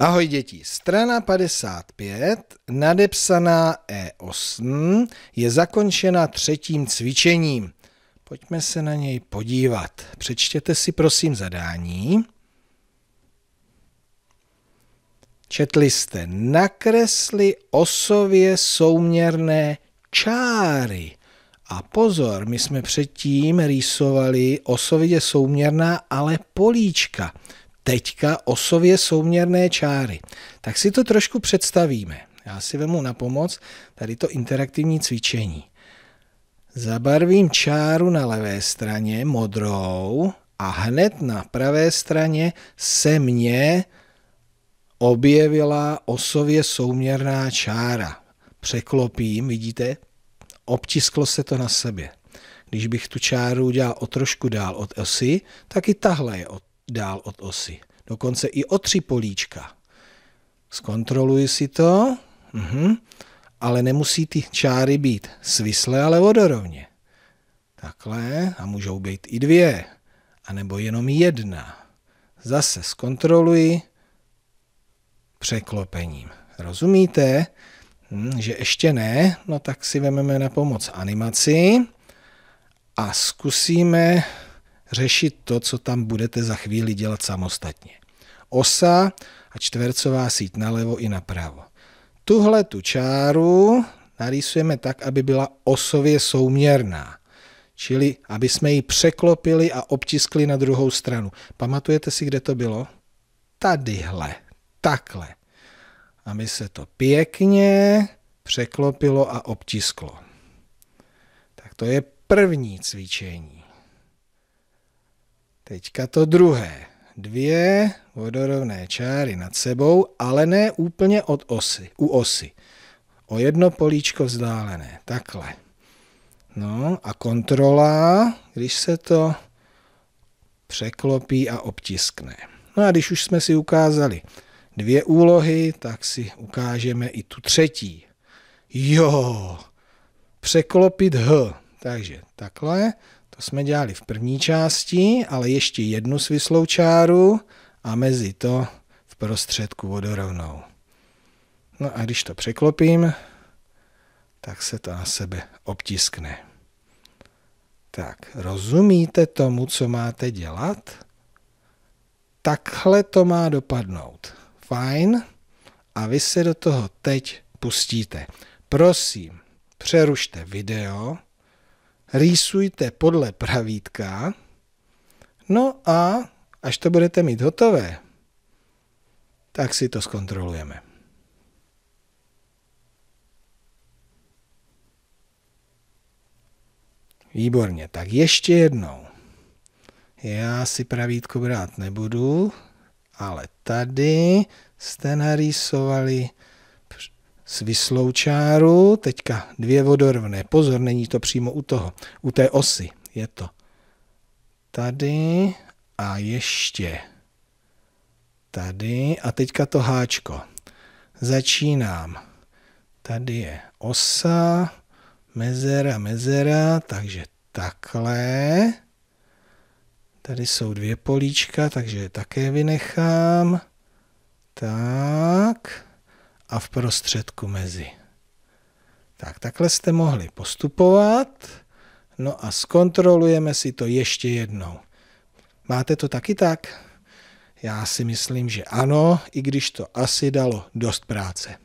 Ahoj děti, strana 55, nadepsaná E8, je zakončena třetím cvičením. Pojďme se na něj podívat. Přečtěte si prosím zadání. Četli jste, nakresli osově souměrné čáry. A pozor, my jsme předtím rýsovali osově souměrná, ale políčka teďka osově souměrné čáry. Tak si to trošku představíme. Já si vemu na pomoc tady to interaktivní cvičení. Zabarvím čáru na levé straně modrou a hned na pravé straně se mně objevila osově souměrná čára. Překlopím, vidíte, obtisklo se to na sebe. Když bych tu čáru udělal o trošku dál od osy, tak i tahle je od dál od osy. Dokonce i o tři políčka. Zkontroluji si to, mhm. ale nemusí ty čáry být svislé, ale vodorovně. Takhle a můžou být i dvě, anebo jenom jedna. Zase zkontroluji překlopením. Rozumíte? Hm, že ještě ne, no tak si vezmeme na pomoc animaci a zkusíme řešit to, co tam budete za chvíli dělat samostatně. Osa a čtvercová síť nalevo i napravo. Tuhle tu čáru narýsujeme tak, aby byla osově souměrná. Čili, aby jsme ji překlopili a obtiskli na druhou stranu. Pamatujete si, kde to bylo? Tadyhle, takhle. Aby se to pěkně překlopilo a obtisklo. Tak to je první cvičení. Teďka to druhé. Dvě vodorovné čáry nad sebou, ale ne úplně od osy, u osy. O jedno políčko vzdálené, takhle. No a kontrola, když se to překlopí a obtiskne. No a když už jsme si ukázali dvě úlohy, tak si ukážeme i tu třetí. Jo, překlopit H. Takže takhle to jsme dělali v první části, ale ještě jednu svislou čáru a mezi to v prostředku vodorovnou. No a když to překlopím, tak se to na sebe obtiskne. Tak, rozumíte tomu, co máte dělat? Takhle to má dopadnout. Fajn. A vy se do toho teď pustíte. Prosím, přerušte video, rýsujte podle pravítka. No a až to budete mít hotové, tak si to zkontrolujeme. Výborně, tak ještě jednou. Já si pravítko brát nebudu, ale tady jste narýsovali svislou čáru, teďka dvě vodorovné, pozor, není to přímo u toho, u té osy, je to tady a ještě tady a teďka to háčko. Začínám. Tady je osa, mezera, mezera, takže takhle. Tady jsou dvě políčka, takže je také vynechám. Tak a v prostředku mezi. Tak takhle jste mohli postupovat. No a zkontrolujeme si to ještě jednou. Máte to taky tak? Já si myslím, že ano, i když to asi dalo dost práce.